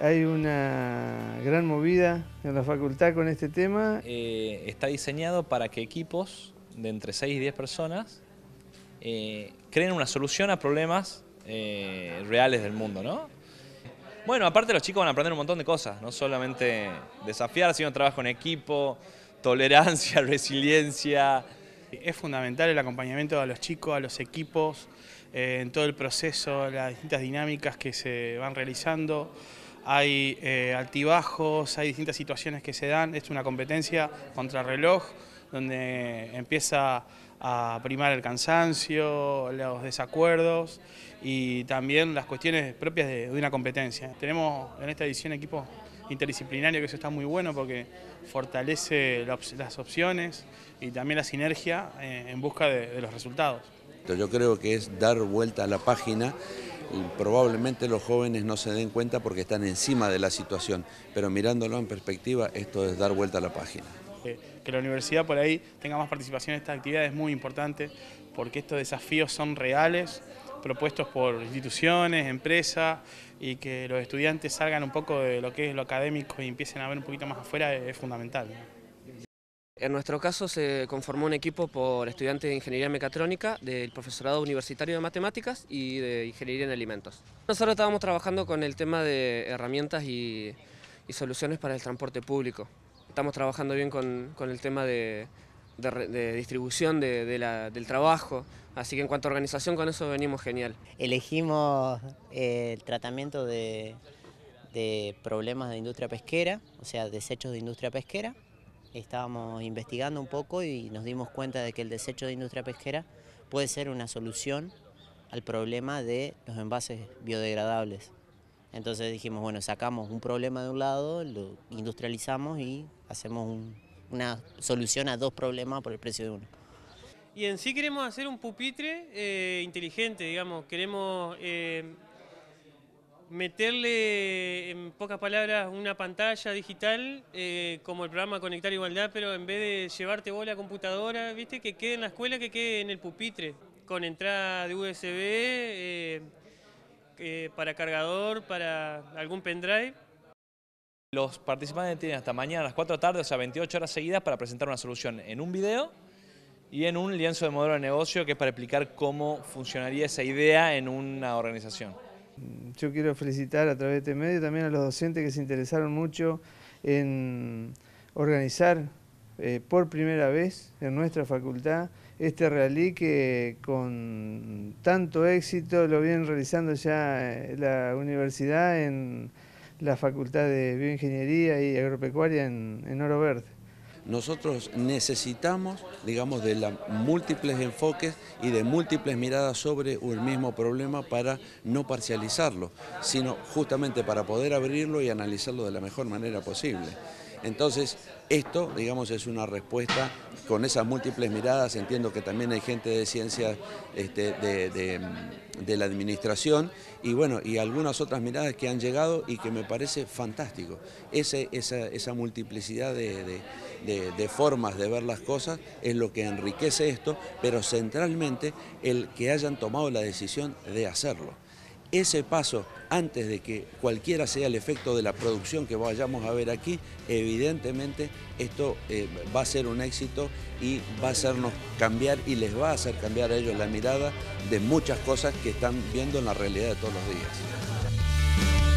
hay una gran movida en la facultad con este tema. Eh, está diseñado para que equipos de entre 6 y 10 personas eh, creen una solución a problemas eh, reales del mundo, ¿no? Bueno, aparte los chicos van a aprender un montón de cosas, no solamente desafiar, sino trabajo en equipo, tolerancia, resiliencia. Es fundamental el acompañamiento a los chicos, a los equipos, en todo el proceso, las distintas dinámicas que se van realizando hay eh, altibajos, hay distintas situaciones que se dan, es una competencia contra reloj donde empieza a primar el cansancio, los desacuerdos y también las cuestiones propias de, una competencia. Tenemos en esta edición equipo interdisciplinario, que eso está muy bueno porque fortalece las opciones y también la sinergia eh, en busca de, de los resultados. Yo creo que es dar vuelta a la página probablemente los jóvenes no se den cuenta porque están encima de la situación, pero mirándolo en perspectiva, esto es dar vuelta a la página. Eh, que la universidad por ahí tenga más participación en estas actividades es muy importante, porque estos desafíos son reales, propuestos por instituciones, empresas, y que los estudiantes salgan un poco de lo que es lo académico y empiecen a ver un poquito más afuera es fundamental. En nuestro caso se conformó un equipo por estudiantes de Ingeniería Mecatrónica, del Profesorado Universitario de Matemáticas y de Ingeniería en Alimentos. Nosotros estábamos trabajando con el tema de herramientas y, soluciones para el transporte público. Estamos trabajando bien con, el tema de, distribución del trabajo, así que en cuanto a organización con eso venimos genial. Elegimos eh, el tratamiento de problemas de industria pesquera, o sea, desechos de industria pesquera, estábamos investigando un poco y nos dimos cuenta de que el desecho de industria pesquera puede ser una solución al problema de los envases biodegradables. Entonces dijimos, bueno, sacamos un problema de un lado, lo industrializamos y hacemos una solución a dos problemas por el precio de uno. Y en sí queremos hacer un pupitre eh, inteligente, digamos, queremos... Eh, meterle, en pocas palabras, una pantalla digital, eh, como el programa Conectar Igualdad, pero en vez de llevarte vos la computadora, viste, que quede en la escuela, que quede en el pupitre, con entrada de USB, eh, eh, para cargador, para algún pendrive. Los participantes tienen hasta mañana a las 4 de la tarde, o sea, 28 horas seguidas, para presentar una solución en un video y en un lienzo de modelo de negocio que es para explicar cómo funcionaría esa idea en una organización. Yo quiero felicitar a través de este medio también a los docentes que se interesaron mucho en organizar eh, por primera vez en nuestra facultad este rally que con tanto éxito lo vienen realizando ya eh, la universidad en la Facultad de Bioingeniería y Agropecuaria en, en Oro Verde. Nosotros necesitamos, digamos, de múltiples enfoques y de múltiples miradas sobre un mismo problema para no parcializarlo, sino justamente para poder abrirlo y analizarlo de la mejor manera posible. Entonces, esto, digamos, es una respuesta con esas múltiples miradas. Entiendo que también hay gente de ciencias este, de, la administración y, bueno, y algunas otras miradas que han llegado y que me parece fantástico. Ese, esa, esa, multiplicidad de eh, de, formas de ver las cosas es lo que enriquece esto, pero centralmente el que hayan tomado la decisión de hacerlo. Ese paso, antes de que cualquiera sea el efecto de la producción que vayamos a ver aquí, evidentemente esto eh, va a ser un éxito y va a hacernos cambiar y les va a hacer cambiar a ellos la mirada de muchas cosas que están viendo en la realidad de todos los días.